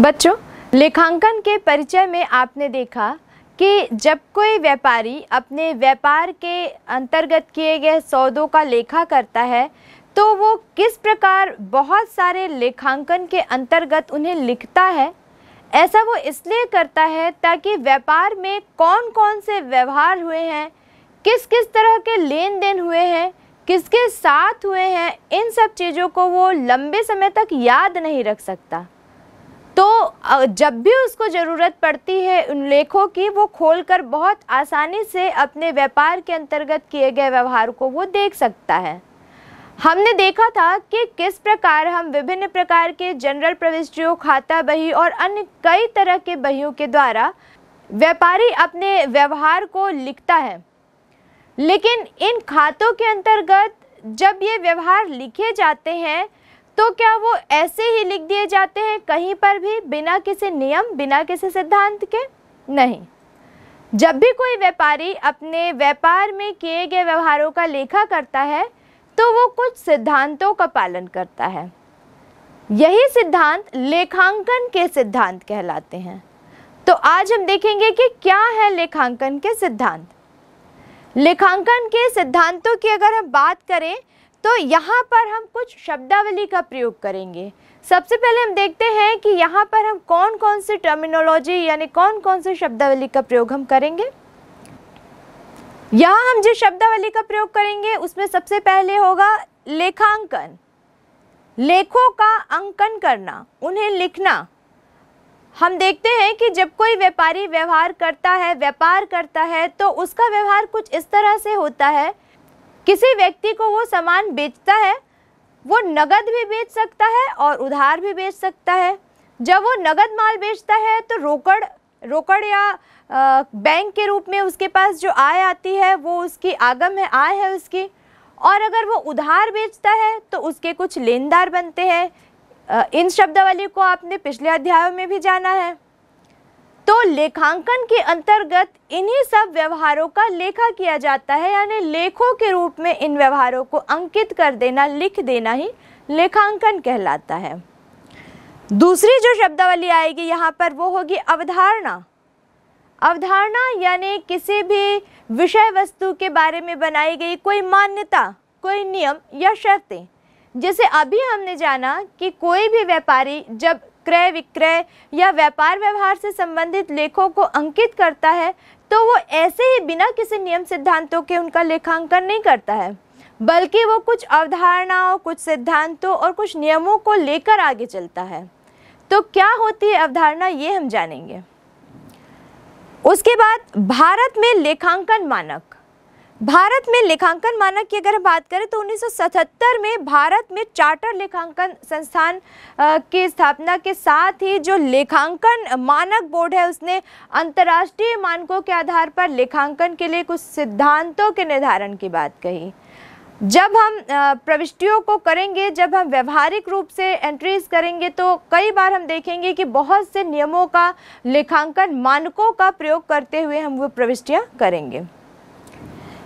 बच्चों लेखांकन के परिचय में आपने देखा कि जब कोई व्यापारी अपने व्यापार के अंतर्गत किए गए सौदों का लेखा करता है तो वो किस प्रकार बहुत सारे लेखांकन के अंतर्गत उन्हें लिखता है ऐसा वो इसलिए करता है ताकि व्यापार में कौन कौन से व्यवहार हुए हैं किस किस तरह के लेन देन हुए हैं किसके साथ हुए हैं इन सब चीज़ों को वो लंबे समय तक याद नहीं रख सकता तो जब भी उसको ज़रूरत पड़ती है उन लेखों की वो खोलकर बहुत आसानी से अपने व्यापार के अंतर्गत किए गए व्यवहार को वो देख सकता है हमने देखा था कि किस प्रकार हम विभिन्न प्रकार के जनरल प्रविष्टियों खाता बही और अन्य कई तरह के बहियों के द्वारा व्यापारी अपने व्यवहार को लिखता है लेकिन इन खातों के अंतर्गत जब ये व्यवहार लिखे जाते हैं तो क्या वो ऐसे ही लिख दिए जाते हैं कहीं पर भी बिना किसी नियम बिना किसी सिद्धांत के नहीं जब भी कोई व्यापारी अपने व्यापार में किए गए व्यवहारों का लेखा करता है तो वो कुछ सिद्धांतों का पालन करता है यही सिद्धांत लेखांकन के सिद्धांत कहलाते हैं तो आज हम देखेंगे कि क्या है लेखांकन के सिद्धांत लेखांकन के सिद्धांतों की अगर हम बात करें तो यहाँ पर हम कुछ शब्दावली का प्रयोग करेंगे सबसे पहले हम देखते हैं कि यहाँ पर हम कौन कौन से टर्मिनोलॉजी यानी कौन कौन से शब्दावली का प्रयोग हम करेंगे यहाँ हम जिस शब्दावली का प्रयोग करेंगे उसमें सबसे पहले होगा लेखांकन लेखों का अंकन करना उन्हें लिखना हम देखते हैं कि जब कोई व्यापारी व्यवहार करता है व्यापार करता है तो उसका व्यवहार कुछ इस तरह से होता है किसी व्यक्ति को वो सामान बेचता है वो नगद भी बेच सकता है और उधार भी बेच सकता है जब वो नगद माल बेचता है तो रोकड़ रोकड़ या आ, बैंक के रूप में उसके पास जो आय आती है वो उसकी आगम है आय है उसकी और अगर वो उधार बेचता है तो उसके कुछ लेनदार बनते हैं इन शब्दावली को आपने पिछले अध्यायों में भी जाना है तो लेखांकन के अंतर्गत इन्हीं सब व्यवहारों का लेखा किया जाता है यानी लेखों के रूप में इन व्यवहारों को अंकित कर देना लिख देना ही लेखांकन कहलाता है दूसरी जो शब्दावली आएगी यहाँ पर वो होगी अवधारणा अवधारणा यानी किसी भी विषय वस्तु के बारे में बनाई गई कोई मान्यता कोई नियम या शर्तें जैसे अभी हमने जाना कि कोई भी व्यापारी जब क्रय विक्रय या व्यापार व्यवहार से संबंधित लेखों को अंकित करता है तो वो ऐसे ही बिना किसी नियम सिद्धांतों के उनका लेखांकन नहीं करता है बल्कि वो कुछ अवधारणाओं कुछ सिद्धांतों और कुछ नियमों को लेकर आगे चलता है तो क्या होती है अवधारणा ये हम जानेंगे उसके बाद भारत में लेखांकन मानक भारत में लेखांकन मानक की अगर हम बात करें तो 1977 में भारत में चार्टर लेखांकन संस्थान की स्थापना के साथ ही जो लेखांकन मानक बोर्ड है उसने अंतर्राष्ट्रीय मानकों के आधार पर लेखांकन के लिए कुछ सिद्धांतों के निर्धारण की बात कही जब हम प्रविष्टियों को करेंगे जब हम व्यवहारिक रूप से एंट्रीज करेंगे तो कई बार हम देखेंगे कि बहुत से नियमों का लेखांकन मानकों का प्रयोग करते हुए हम वो प्रविष्टियाँ करेंगे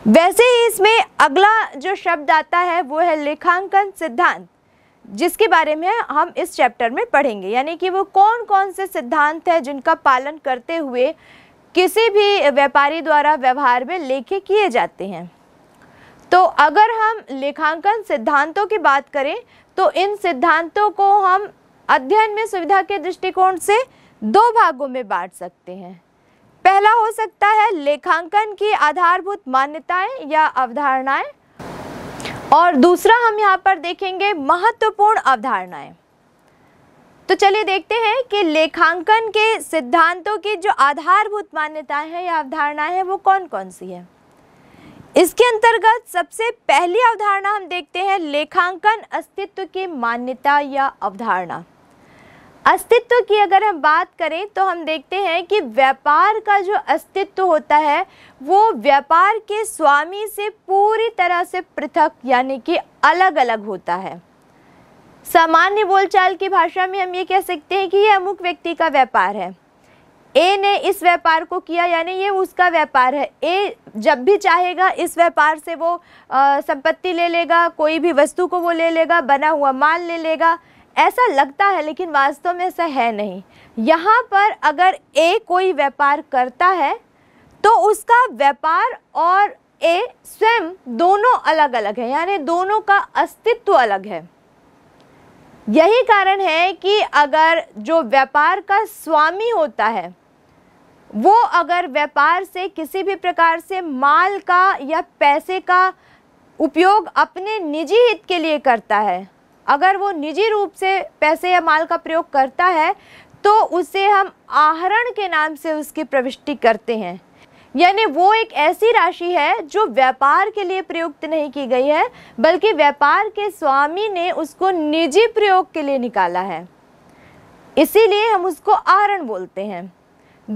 वैसे ही इसमें अगला जो शब्द आता है वो है लेखांकन सिद्धांत जिसके बारे में हम इस चैप्टर में पढ़ेंगे यानी कि वो कौन कौन से सिद्धांत है जिनका पालन करते हुए किसी भी व्यापारी द्वारा व्यवहार में लेखे किए जाते हैं तो अगर हम लेखांकन सिद्धांतों की बात करें तो इन सिद्धांतों को हम अध्ययन में सुविधा के दृष्टिकोण से दो भागों में बांट सकते हैं पहला हो सकता है लेखांकन की आधारभूत मान्यताएं या अवधारणाएं और दूसरा हम यहाँ पर देखेंगे महत्वपूर्ण अवधारणाएं तो चलिए देखते हैं कि लेखांकन के सिद्धांतों की जो आधारभूत मान्यताएं हैं या अवधारणाएं हैं वो कौन कौन सी है इसके अंतर्गत सबसे पहली अवधारणा हम देखते हैं लेखांकन अस्तित्व की मान्यता या अवधारणा अस्तित्व की अगर हम बात करें तो हम देखते हैं कि व्यापार का जो अस्तित्व होता है वो व्यापार के स्वामी से पूरी तरह से पृथक यानी कि अलग अलग होता है सामान्य बोलचाल की भाषा में हम ये कह सकते हैं कि ये अमुक व्यक्ति का व्यापार है ए ने इस व्यापार को किया यानी ये उसका व्यापार है ए जब भी चाहेगा इस व्यापार से वो संपत्ति ले लेगा कोई भी वस्तु को वो ले लेगा बना हुआ माल ले लेगा ले ऐसा लगता है लेकिन वास्तव में ऐसा है नहीं यहाँ पर अगर ए कोई व्यापार करता है तो उसका व्यापार और ए स्वयं दोनों अलग अलग है यानी दोनों का अस्तित्व अलग है यही कारण है कि अगर जो व्यापार का स्वामी होता है वो अगर व्यापार से किसी भी प्रकार से माल का या पैसे का उपयोग अपने निजी हित के लिए करता है अगर वो निजी रूप से पैसे या माल का प्रयोग करता है तो उसे हम आहरण के नाम से उसकी प्रविष्टि करते हैं यानी वो एक ऐसी राशि है जो व्यापार के लिए प्रयुक्त नहीं की गई है बल्कि व्यापार के स्वामी ने उसको निजी प्रयोग के लिए निकाला है इसीलिए हम उसको आहरण बोलते हैं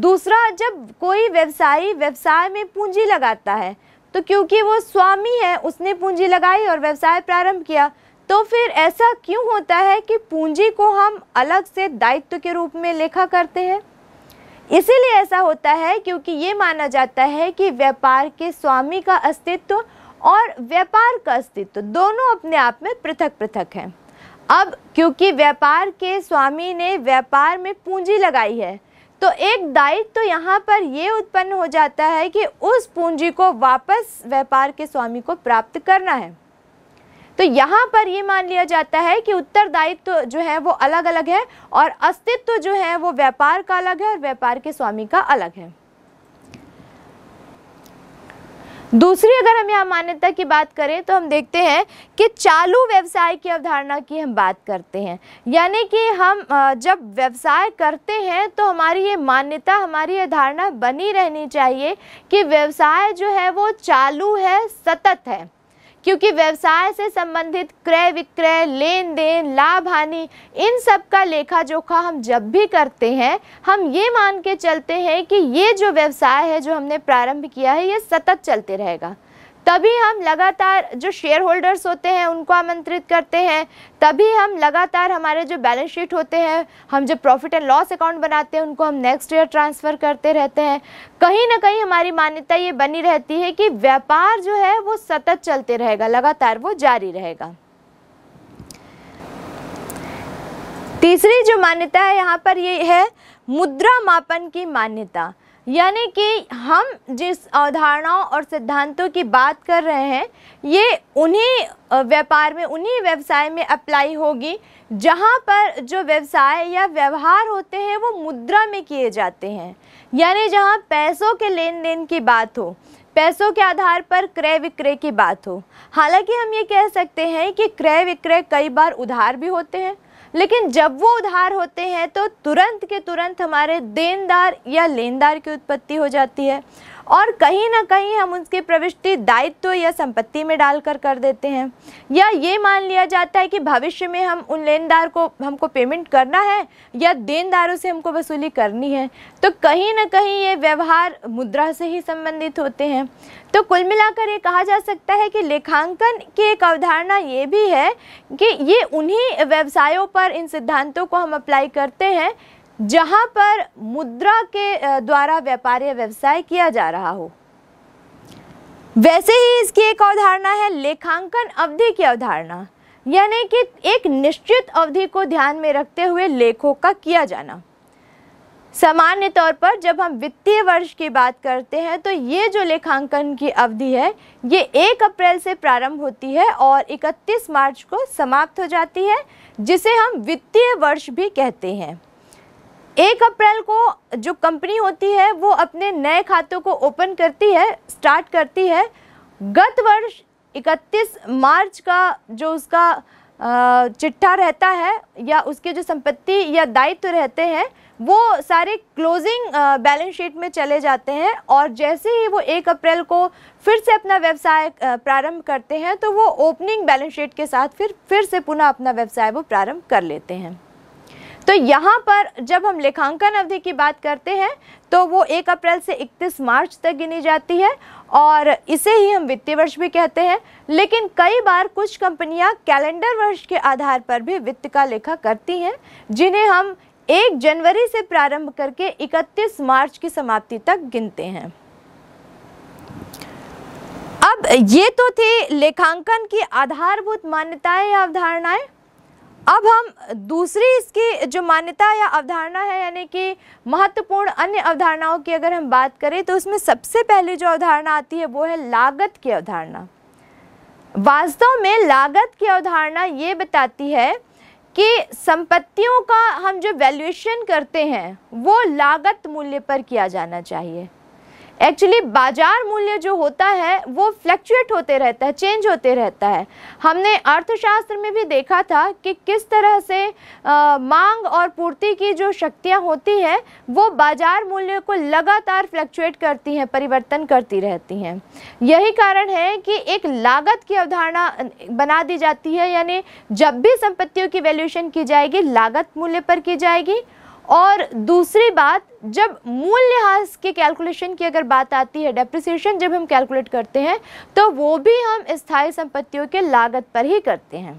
दूसरा जब कोई व्यवसायी व्यवसाय में पूंजी लगाता है तो क्योंकि वो स्वामी है उसने पूंजी लगाई और व्यवसाय प्रारंभ किया तो फिर ऐसा क्यों होता है कि पूंजी को हम अलग से दायित्व के रूप में लेखा करते हैं इसीलिए ऐसा होता है क्योंकि ये माना जाता है कि व्यापार के स्वामी का अस्तित्व और व्यापार का अस्तित्व दोनों अपने आप में पृथक पृथक हैं अब क्योंकि व्यापार के स्वामी ने व्यापार में पूंजी लगाई है तो एक दायित्व तो यहाँ पर ये उत्पन्न हो जाता है कि उस पूंजी को वापस व्यापार के स्वामी को प्राप्त करना है तो यहाँ पर ये मान लिया जाता है कि उत्तरदायित्व जो है वो अलग अलग है और अस्तित्व जो है वो व्यापार का अलग है और व्यापार के स्वामी का अलग है दूसरी अगर हम यहाँ मान्यता की बात करें तो हम देखते हैं कि चालू व्यवसाय की अवधारणा की हम बात करते हैं यानी कि हम जब व्यवसाय करते हैं तो हमारी ये मान्यता हमारी ये धारणा बनी रहनी चाहिए कि व्यवसाय जो है वो चालू है सतत है क्योंकि व्यवसाय से संबंधित क्रय विक्रय लेन देन लाभ हानि इन सब का लेखा जोखा हम जब भी करते हैं हम ये मान के चलते हैं कि ये जो व्यवसाय है जो हमने प्रारंभ किया है ये सतत चलते रहेगा तभी हम लगातार जो शेयर होल्डर्स होते हैं उनको आमंत्रित करते हैं तभी हम लगातार हमारे जो बैलेंस शीट होते हैं हम जो प्रॉफिट एंड लॉस अकाउंट बनाते हैं उनको हम नेक्स्ट ईयर ट्रांसफ़र करते रहते हैं कहीं ना कहीं हमारी मान्यता ये बनी रहती है कि व्यापार जो है वो सतत चलते रहेगा लगातार वो जारी रहेगा तीसरी जो मान्यता है यहाँ पर ये है मुद्रा मापन की मान्यता यानी कि हम जिस अवधारणाओं और सिद्धांतों की बात कर रहे हैं ये उन्हीं व्यापार में उन्हीं व्यवसाय में अप्लाई होगी जहाँ पर जो व्यवसाय या व्यवहार होते हैं वो मुद्रा में किए जाते हैं यानी जहाँ पैसों के लेन देन की बात हो पैसों के आधार पर क्रय विक्रय की बात हो हालांकि हम ये कह सकते हैं कि क्रय विक्रय कई बार उधार भी होते हैं लेकिन जब वो उधार होते हैं तो तुरंत के तुरंत हमारे देनदार या लेनदार की उत्पत्ति हो जाती है और कहीं ना कहीं हम उसकी प्रविष्टि दायित्व या संपत्ति में डालकर कर देते हैं या ये मान लिया जाता है कि भविष्य में हम उन लेनदार को हमको पेमेंट करना है या देनदारों से हमको वसूली करनी है तो कहीं ना कहीं ये व्यवहार मुद्रा से ही संबंधित होते हैं तो कुल मिलाकर ये कहा जा सकता है कि लेखांकन की एक अवधारणा ये भी है कि ये उन्हीं व्यवसायों पर इन सिद्धांतों को हम अप्लाई करते हैं जहां पर मुद्रा के द्वारा व्यापार या व्यवसाय किया जा रहा हो वैसे ही इसकी एक अवधारणा है लेखांकन अवधि की अवधारणा यानी कि एक निश्चित अवधि को ध्यान में रखते हुए लेखों का किया जाना सामान्य तौर पर जब हम वित्तीय वर्ष की बात करते हैं तो ये जो लेखांकन की अवधि है ये एक अप्रैल से प्रारंभ होती है और 31 मार्च को समाप्त हो जाती है जिसे हम वित्तीय वर्ष भी कहते हैं एक अप्रैल को जो कंपनी होती है वो अपने नए खातों को ओपन करती है स्टार्ट करती है गत वर्ष 31 मार्च का जो उसका चिट्ठा रहता है या उसके जो संपत्ति या दायित्व रहते हैं वो सारे क्लोजिंग बैलेंस शीट में चले जाते हैं और जैसे ही वो एक अप्रैल को फिर से अपना व्यवसाय प्रारंभ करते हैं तो वो ओपनिंग बैलेंस शीट के साथ फिर फिर से पुनः अपना व्यवसाय वो प्रारंभ कर लेते हैं तो यहाँ पर जब हम लेखांकन अवधि की बात करते हैं तो वो एक अप्रैल से 31 मार्च तक गिनी जाती है और इसे ही हम वित्तीय वर्ष भी कहते हैं लेकिन कई बार कुछ कंपनियां कैलेंडर वर्ष के आधार पर भी वित्त का लेखा करती हैं जिन्हें हम 1 जनवरी से प्रारंभ करके 31 मार्च की समाप्ति तक गिनते हैं अब ये तो थी लेखांकन की आधारभूत मान्यताएं या अवधारणाएं अब हम दूसरी इसकी जो मान्यता या अवधारणा है यानी कि महत्वपूर्ण अन्य अवधारणाओं की अगर हम बात करें तो उसमें सबसे पहले जो अवधारणा आती है वो है लागत की अवधारणा वास्तव में लागत की अवधारणा ये बताती है कि संपत्तियों का हम जो वैल्यूएशन करते हैं वो लागत मूल्य पर किया जाना चाहिए एक्चुअली बाजार मूल्य जो होता है वो फ्लक्चुएट होते रहता है चेंज होते रहता है हमने अर्थशास्त्र में भी देखा था कि किस तरह से आ, मांग और पूर्ति की जो शक्तियाँ होती है वो बाजार मूल्य को लगातार फ्लक्चुएट करती हैं परिवर्तन करती रहती हैं यही कारण है कि एक लागत की अवधारणा बना दी जाती है यानी जब भी संपत्तियों की वैल्यूशन की जाएगी लागत मूल्य पर की जाएगी और दूसरी बात जब मूल लिहाज के कैलकुलेशन की अगर बात आती है डेप्रिसिएशन जब हम कैलकुलेट करते हैं तो वो भी हम स्थायी संपत्तियों के लागत पर ही करते हैं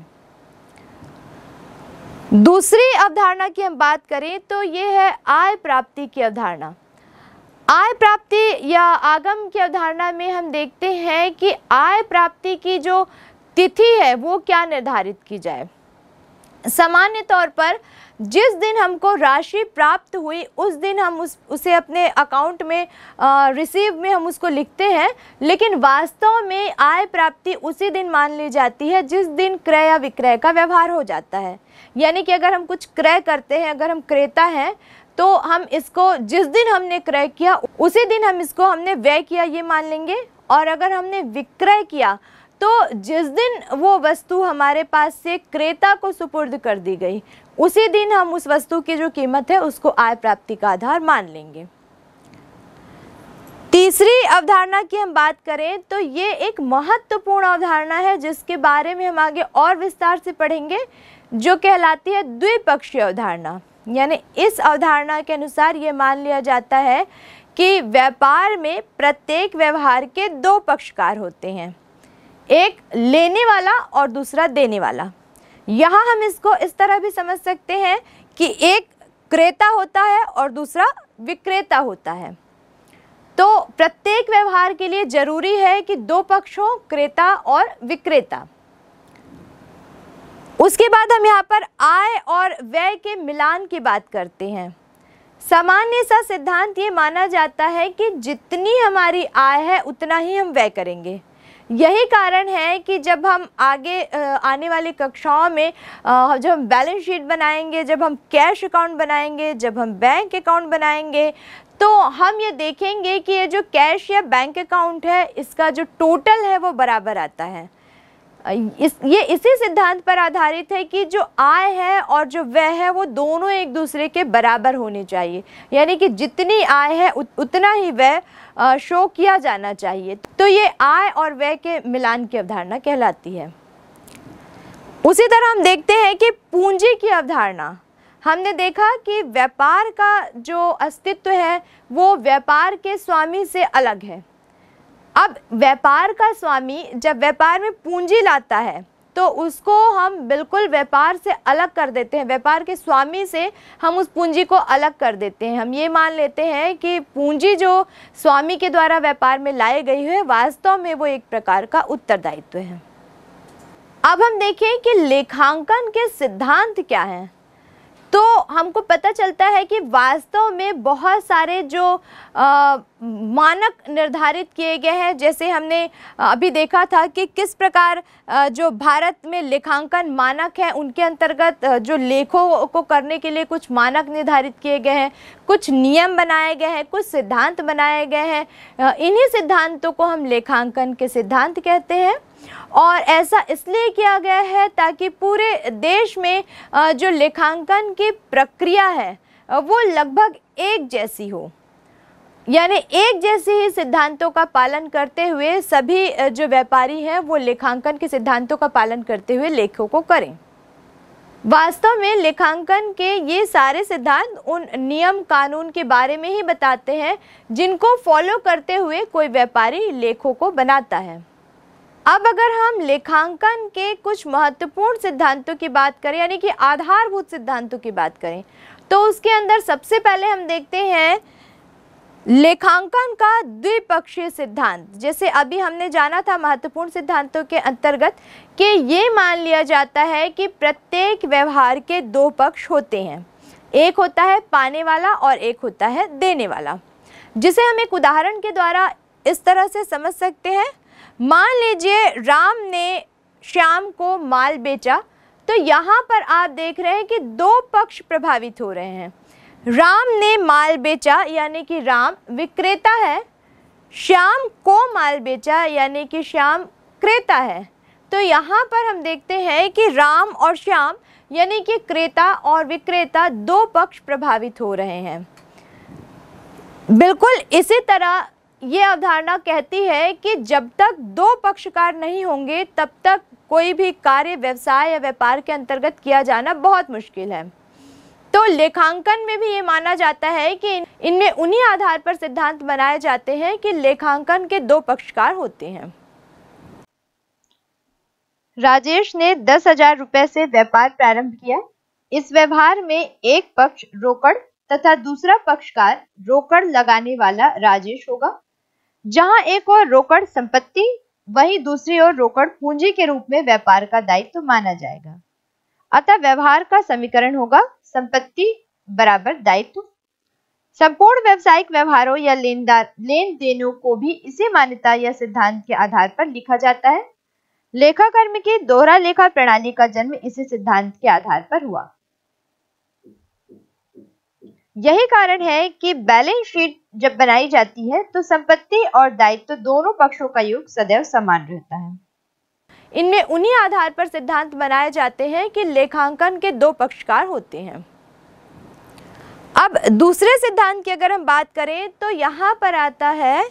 दूसरी अवधारणा की हम बात करें तो ये है आय प्राप्ति की अवधारणा आय प्राप्ति या आगम की अवधारणा में हम देखते हैं कि आय प्राप्ति की जो तिथि है वो क्या निर्धारित की जाए सामान्य तौर पर जिस दिन हमको राशि प्राप्त हुई उस दिन हम उस उसे अपने अकाउंट में रिसीव में हम उसको लिखते हैं लेकिन वास्तव में आय प्राप्ति उसी दिन मान ली जाती है जिस दिन क्रय या विक्रय का व्यवहार हो जाता है यानी कि अगर हम कुछ क्रय करते हैं अगर हम क्रेता हैं तो हम इसको जिस दिन हमने क्रय किया उसी दिन हम इसको हमने व्यय किया ये मान लेंगे और अगर हमने विक्रय किया तो जिस दिन वो वस्तु हमारे पास से क्रेता को सुपुर्द कर दी गई उसी दिन हम उस वस्तु की जो कीमत है उसको आय प्राप्ति का आधार मान लेंगे तीसरी अवधारणा की हम बात करें तो ये एक महत्वपूर्ण अवधारणा है जिसके बारे में हम आगे और विस्तार से पढ़ेंगे जो कहलाती है द्विपक्षीय अवधारणा यानी इस अवधारणा के अनुसार ये मान लिया जाता है कि व्यापार में प्रत्येक व्यवहार के दो पक्षकार होते हैं एक लेने वाला और दूसरा देने वाला यहाँ हम इसको इस तरह भी समझ सकते हैं कि एक क्रेता होता है और दूसरा विक्रेता होता है तो प्रत्येक व्यवहार के लिए जरूरी है कि दो पक्षों क्रेता और विक्रेता उसके बाद हम यहाँ पर आय और व्यय के मिलान की बात करते हैं सामान्य सा सिद्धांत ये माना जाता है कि जितनी हमारी आय है उतना ही हम व्यय करेंगे यही कारण है कि जब हम आगे आने वाली कक्षाओं में जब हम बैलेंस शीट बनाएंगे जब हम कैश अकाउंट बनाएंगे जब हम बैंक अकाउंट बनाएंगे तो हम ये देखेंगे कि ये जो कैश या बैंक अकाउंट है इसका जो टोटल है वो बराबर आता है इस ये इसी सिद्धांत पर आधारित है कि जो आय है और जो व्यय है वो दोनों एक दूसरे के बराबर होने चाहिए यानी कि जितनी आय है उत, उतना ही व्यय शो किया जाना चाहिए तो ये आय और व्यय के मिलान की अवधारणा कहलाती है उसी तरह हम देखते हैं कि पूंजी की अवधारणा हमने देखा कि व्यापार का जो अस्तित्व है वो व्यापार के स्वामी से अलग है अब व्यापार का स्वामी जब व्यापार में पूंजी लाता है तो उसको हम बिल्कुल व्यापार से अलग कर देते हैं व्यापार के स्वामी से हम उस पूंजी को अलग कर देते हैं हम ये मान लेते हैं कि पूंजी जो स्वामी के द्वारा व्यापार में लाई गई है वास्तव में वो एक प्रकार का उत्तरदायित्व है अब हम देखें कि लेखांकन के सिद्धांत क्या हैं तो हमको पता चलता है कि वास्तव में बहुत सारे जो आ, मानक निर्धारित किए गए हैं जैसे हमने अभी देखा था कि किस प्रकार जो भारत में लेखांकन मानक है उनके अंतर्गत जो लेखों को करने के लिए कुछ मानक निर्धारित किए गए हैं कुछ नियम बनाए गए हैं कुछ सिद्धांत बनाए गए हैं इन्हीं सिद्धांतों को हम लेखांकन के सिद्धांत कहते हैं और ऐसा इसलिए किया गया है ताकि पूरे देश में जो लेखांकन की प्रक्रिया है वो लगभग एक जैसी हो यानी एक जैसे ही सिद्धांतों का पालन करते हुए सभी जो व्यापारी हैं वो लेखांकन के सिद्धांतों का पालन करते हुए लेखों को करें वास्तव में लेखांकन के ये सारे सिद्धांत उन नियम कानून के बारे में ही बताते हैं जिनको फॉलो करते हुए कोई व्यापारी लेखों को बनाता है अब अगर हम लेखांकन के कुछ महत्वपूर्ण सिद्धांतों की बात करें यानी कि आधारभूत सिद्धांतों की बात करें तो उसके अंदर सबसे पहले हम देखते हैं लेखांकन का द्विपक्षीय सिद्धांत जैसे अभी हमने जाना था महत्वपूर्ण सिद्धांतों के अंतर्गत कि ये मान लिया जाता है कि प्रत्येक व्यवहार के दो पक्ष होते हैं एक होता है पाने वाला और एक होता है देने वाला जिसे हम एक उदाहरण के द्वारा इस तरह से समझ सकते हैं मान लीजिए राम ने श्याम को माल बेचा तो यहाँ पर आप देख रहे हैं कि दो पक्ष प्रभावित हो रहे हैं राम ने माल बेचा यानी कि राम विक्रेता है श्याम को माल बेचा यानी कि श्याम क्रेता है तो यहाँ पर हम देखते हैं कि राम और श्याम यानी कि क्रेता और विक्रेता दो पक्ष प्रभावित हो रहे हैं बिल्कुल इसी तरह ये अवधारणा कहती है कि जब तक दो पक्षकार नहीं होंगे तब तक कोई भी कार्य व्यवसाय या व्यापार के अंतर्गत किया जाना बहुत मुश्किल है तो लेखांकन में भी ये माना जाता है कि इनमें उन्हीं आधार पर सिद्धांत बनाए जाते हैं कि लेखांकन के दो पक्षकार होते हैं राजेश ने दस हजार रुपए से व्यापार प्रारंभ किया इस व्यवहार में एक पक्ष रोकड़ तथा दूसरा पक्षकार रोकड़ लगाने वाला राजेश होगा जहां एक और रोकड़ संपत्ति वहीं दूसरी ओर रोकड़ पूंजी के रूप में व्यापार का दायित्व तो माना जाएगा अतः व्यवहार का समीकरण होगा संपत्ति बराबर दायित्व संपूर्ण व्यवसायिक व्यवहारों या लेन देनों को भी इसी मान्यता या सिद्धांत के आधार पर लिखा जाता है लेखा कर्म की दोहरा लेखा प्रणाली का जन्म इसी सिद्धांत के आधार पर हुआ यही कारण है कि बैलेंस शीट जब बनाई जाती है तो संपत्ति और दायित्व तो दोनों पक्षों का योग सदैव समान रहता है इनमें उन्हीं आधार पर सिद्धांत बनाए जाते हैं कि लेखांकन के दो पक्षकार होते हैं अब दूसरे सिद्धांत की अगर हम बात करें तो यहाँ पर आता है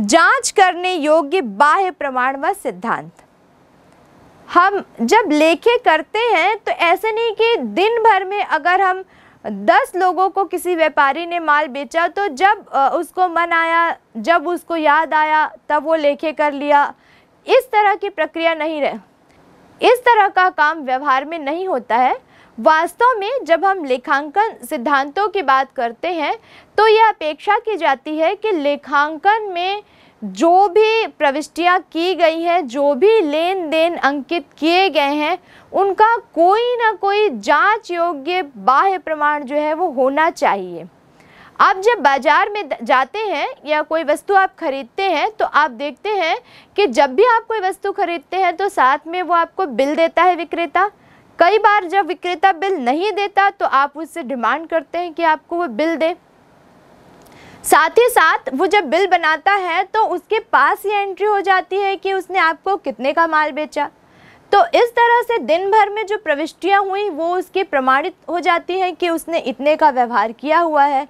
जांच करने योग्य बाह्य प्रमाण व सिद्धांत हम जब लेखे करते हैं तो ऐसे नहीं कि दिन भर में अगर हम दस लोगों को किसी व्यापारी ने माल बेचा तो जब उसको मन आया जब उसको याद आया तब वो लेखे कर लिया इस तरह की प्रक्रिया नहीं रह इस तरह का काम व्यवहार में नहीं होता है वास्तव में जब हम लेखांकन सिद्धांतों की बात करते हैं तो यह अपेक्षा की जाती है कि लेखांकन में जो भी प्रविष्टियां की गई हैं जो भी लेन देन अंकित किए गए हैं उनका कोई ना कोई जांच योग्य बाह्य प्रमाण जो है वो होना चाहिए आप जब बाज़ार में जाते हैं या कोई वस्तु आप ख़रीदते हैं तो आप देखते हैं कि जब भी आप कोई वस्तु ख़रीदते हैं तो साथ में वो आपको बिल देता है विक्रेता कई बार जब विक्रेता बिल नहीं देता तो आप उससे डिमांड करते हैं कि आपको वो बिल दे साथ ही साथ वो जब बिल बनाता है तो उसके पास ये एंट्री हो जाती है कि उसने आपको कितने का माल बेचा तो इस तरह से दिन भर में जो प्रविष्टियाँ हुई वो उसकी प्रमाणित हो जाती हैं कि उसने इतने का व्यवहार किया हुआ है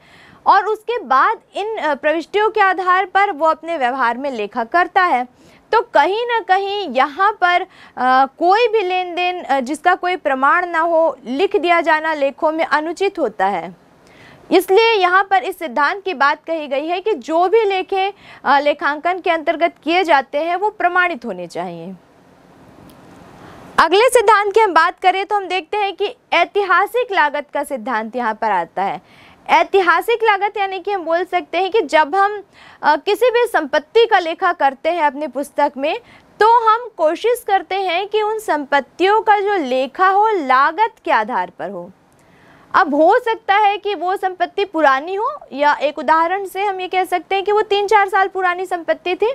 और उसके बाद इन प्रविष्टियों के आधार पर वो अपने व्यवहार में लेखा करता है तो कहीं ना कहीं यहाँ पर आ, कोई भी लेन देन जिसका कोई प्रमाण ना हो लिख दिया जाना लेखों में अनुचित होता है इसलिए यहाँ पर इस सिद्धांत की बात कही गई है कि जो भी लेखे लेखांकन के अंतर्गत किए जाते हैं वो प्रमाणित होने चाहिए अगले सिद्धांत की हम बात करें तो हम देखते हैं कि ऐतिहासिक लागत का सिद्धांत यहाँ पर आता है ऐतिहासिक लागत यानी कि हम बोल सकते हैं कि जब हम आ, किसी भी संपत्ति का लेखा करते हैं अपनी पुस्तक में तो हम कोशिश करते हैं कि उन संपत्तियों का जो लेखा हो लागत के आधार पर हो अब हो सकता है कि वो संपत्ति पुरानी हो या एक उदाहरण से हम ये कह सकते हैं कि वो तीन चार साल पुरानी संपत्ति थी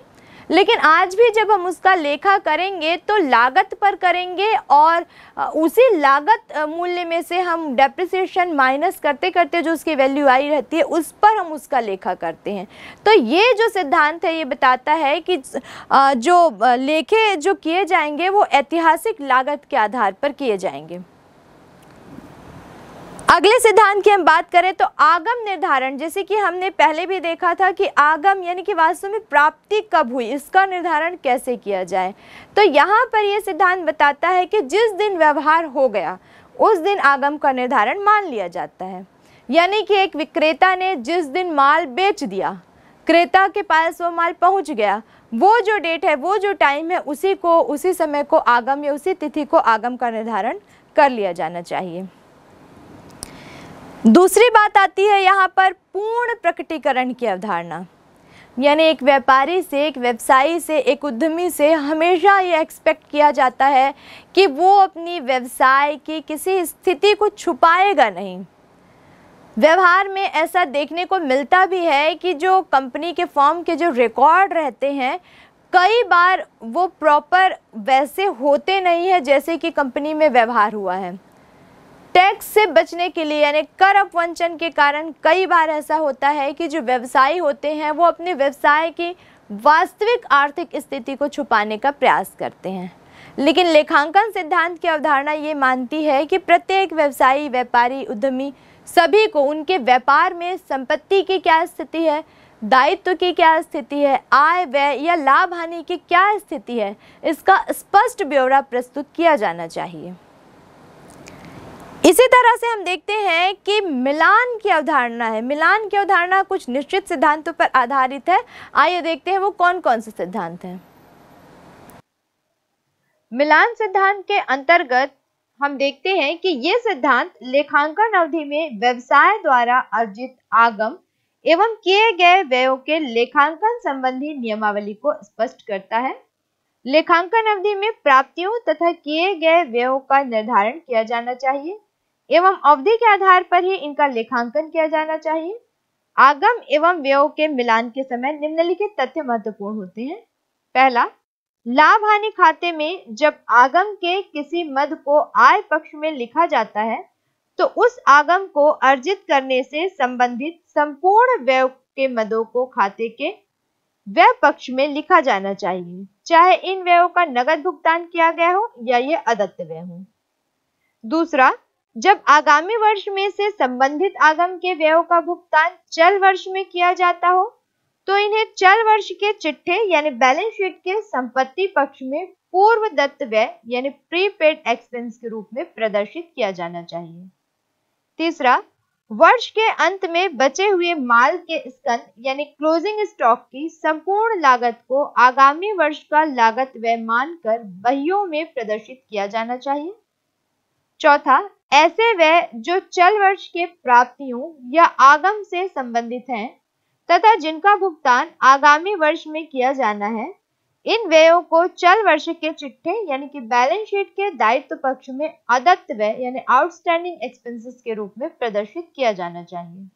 लेकिन आज भी जब हम उसका लेखा करेंगे तो लागत पर करेंगे और उसी लागत मूल्य में से हम डेप्रिसिएशन माइनस करते करते जो उसकी वैल्यू आई रहती है उस पर हम उसका लेखा करते हैं तो ये जो सिद्धांत है ये बताता है कि जो लेखे जो किए जाएंगे वो ऐतिहासिक लागत के आधार पर किए जाएंगे अगले सिद्धांत की हम बात करें तो आगम निर्धारण जैसे कि हमने पहले भी देखा था कि आगम यानी कि वास्तव में प्राप्ति कब हुई इसका निर्धारण कैसे किया जाए तो यहाँ पर यह सिद्धांत बताता है कि जिस दिन व्यवहार हो गया उस दिन आगम का निर्धारण मान लिया जाता है यानी कि एक विक्रेता ने जिस दिन माल बेच दिया क्रेता के पास वो माल पहुँच गया वो जो डेट है वो जो टाइम है उसी को उसी समय को आगम या उसी तिथि को आगम का निर्धारण कर लिया जाना चाहिए दूसरी बात आती है यहाँ पर पूर्ण प्रकटीकरण की अवधारणा यानी एक व्यापारी से एक व्यवसायी से एक उद्यमी से हमेशा ये एक्सपेक्ट किया जाता है कि वो अपनी व्यवसाय की किसी स्थिति को छुपाएगा नहीं व्यवहार में ऐसा देखने को मिलता भी है कि जो कंपनी के फॉर्म के जो रिकॉर्ड रहते हैं कई बार वो प्रॉपर वैसे होते नहीं है जैसे कि कंपनी में व्यवहार हुआ है टैक्स से बचने के लिए यानी कर अपवंचन के कारण कई बार ऐसा होता है कि जो व्यवसायी होते हैं वो अपने व्यवसाय की वास्तविक आर्थिक स्थिति को छुपाने का प्रयास करते हैं लेकिन लेखांकन सिद्धांत की अवधारणा ये मानती है कि प्रत्येक व्यवसायी व्यापारी उद्यमी सभी को उनके व्यापार में संपत्ति की क्या स्थिति है दायित्व की क्या स्थिति है आय व्यय या लाभ हानि की क्या स्थिति है इसका स्पष्ट ब्यौरा प्रस्तुत किया जाना चाहिए इसी तरह से हम देखते हैं कि मिलान की अवधारणा है मिलान की अवधारणा कुछ निश्चित सिद्धांतों पर आधारित है आइए देखते हैं वो कौन कौन से सिद्धांत हैं मिलान सिद्धांत के अंतर्गत हम देखते हैं कि ये सिद्धांत लेखांकन अवधि में व्यवसाय द्वारा अर्जित आगम एवं किए गए व्ययों के लेखांकन संबंधी नियमावली को स्पष्ट करता है लेखांकन अवधि में प्राप्तियों तथा किए गए व्ययों का निर्धारण किया जाना चाहिए एवं अवधि के आधार पर ही इनका लेखांकन किया जाना चाहिए आगम एवं व्यय के मिलान के समय निम्नलिखित तथ्य महत्वपूर्ण होते हैं पहला लाभ हानि खाते में जब आगम के किसी मद को आय पक्ष में लिखा जाता है तो उस आगम को अर्जित करने से संबंधित संपूर्ण व्यय के मदों को खाते के व्यय पक्ष में लिखा जाना चाहिए चाहे इन व्ययों का नगद भुगतान किया गया हो या ये अदत्त व्यय हो दूसरा जब आगामी वर्ष में से संबंधित आगम के व्ययों का भुगतान चल वर्ष में किया जाता हो तो इन्हें चल वर्ष के चिट्ठे यानी बैलेंस शीट के संपत्ति पक्ष में पूर्व दत्त व्यय यानी प्रीपेड एक्सपेंस के रूप में प्रदर्शित किया जाना चाहिए तीसरा वर्ष के अंत में बचे हुए माल के स्कंद यानी क्लोजिंग स्टॉक की संपूर्ण लागत को आगामी वर्ष का लागत व्यय मानकर बहियों में प्रदर्शित किया जाना चाहिए चौथा ऐसे वे जो चल वर्ष के प्राप्तियों या आगम से संबंधित हैं तथा जिनका भुगतान आगामी वर्ष में किया जाना है इन व्ययों को चल वर्ष के चिट्ठे यानी कि बैलेंस शीट के दायित्व पक्ष में अदत्त व्यय यानी आउटस्टैंडिंग एक्सपेंसेस के रूप में प्रदर्शित किया जाना चाहिए